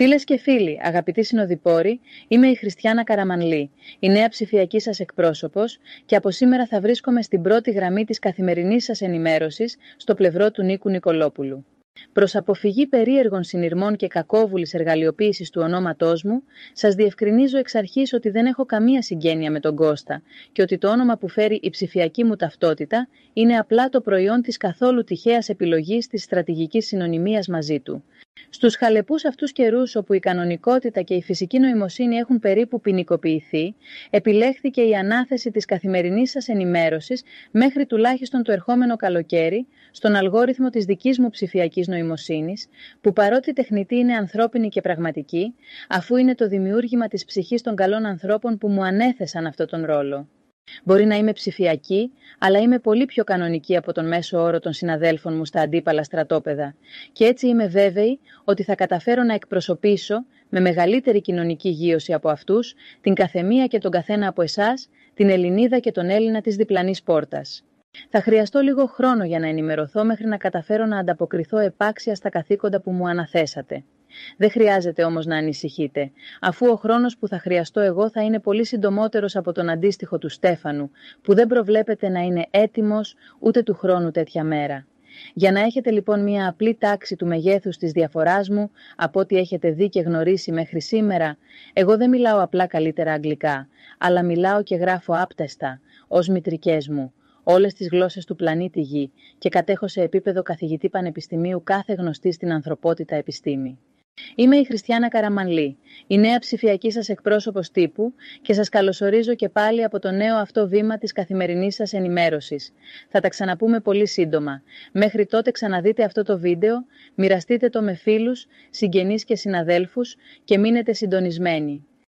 Φίλες και φίλοι, αγαπητοί συνοδοιπόροι, είμαι η Χριστιανά Καραμανλή, η νέα ψηφιακή σας εκπρόσωπος, και από σήμερα θα βρίσκομαι στην πρώτη γραμμή της καθημερινής σας ενημέρωσης στο πλευρό του Νίκου Νικολόπουλου. Προς αποφυγή περίεργων συνειρμών και κακόβουλης εργαλειοποίησης του ονόματός μου, σας διευκρινίζω εξ αρχής ότι δεν έχω καμία συγγένεια με τον Κώστα και ότι το όνομα που φέρει η ψηφιακή μου ταυτότητα είναι απλά το προϊόν της καθόλου τυχαίας επιλογής της στρατηγικής συνωνυμίας μαζί του. Στους χαλεπούς αυτούς καιρούς όπου η κανονικότητα και η φυσική νοημοσύνη έχουν περίπου ποινικοποιηθεί, επιλέχθηκε η ανάθεση της καθημερινής σας ενημέρωσης μέχρι τουλάχιστον το ερχόμενο καλοκαίρι στον αλγόριθμο της δικής μου ψηφιακής νοημοσύνης, που παρότι τεχνητή είναι ανθρώπινη και πραγματική, αφού είναι το δημιούργημα της ψυχής των καλών ανθρώπων που μου ανέθεσαν αυτόν τον ρόλο. Μπορεί να είμαι ψηφιακή, αλλά είμαι πολύ πιο κανονική από τον μέσο όρο των συναδέλφων μου στα αντίπαλα στρατόπεδα και έτσι είμαι βέβαιη ότι θα καταφέρω να εκπροσωπήσω με μεγαλύτερη κοινωνική γύρωση από αυτούς την καθεμία και τον καθένα από εσάς, την Ελληνίδα και τον Έλληνα της διπλανής πόρτας. Θα χρειαστώ λίγο χρόνο για να ενημερωθώ μέχρι να καταφέρω να ανταποκριθώ επάξια στα καθήκοντα που μου αναθέσατε. Δεν χρειάζεται όμως να ανησυχείτε, αφού ο χρόνος που θα χρειαστώ εγώ θα είναι πολύ συντομότερος από τον αντίστοιχο του Στέφανου, που δεν προβλέπεται να είναι έτοιμος ούτε του χρόνου τέτοια μέρα. Για να έχετε λοιπόν μια απλή τάξη του μεγέθους της διαφοράς μου από ό,τι έχετε δει και γνωρίσει μέχρι σήμερα, εγώ δεν μιλάω απλά καλύτερα αγγλικά, αλλά μιλάω και γράφω άπτεστα, ως μητρικές μου, όλες τις γλώσσες του πλανήτη Γη και κατέχω σε επίπεδο καθηγητή πανεπιστημίου κάθε γνωστή στην ανθρωπότητα επιστήμη. Είμαι η Χριστιανά Καραμανλή, η νέα ψηφιακή σας εκπρόσωπος τύπου και σας καλωσορίζω και πάλι από το νέο αυτό βήμα της καθημερινής σας ενημέρωσης. Θα τα ξαναπούμε πολύ σύντομα. Μέχρι τότε ξαναδείτε αυτό το βίντεο, μοιραστείτε το με φίλους, συγγενείς και συναδέλφους και μείνετε συντονισμένοι.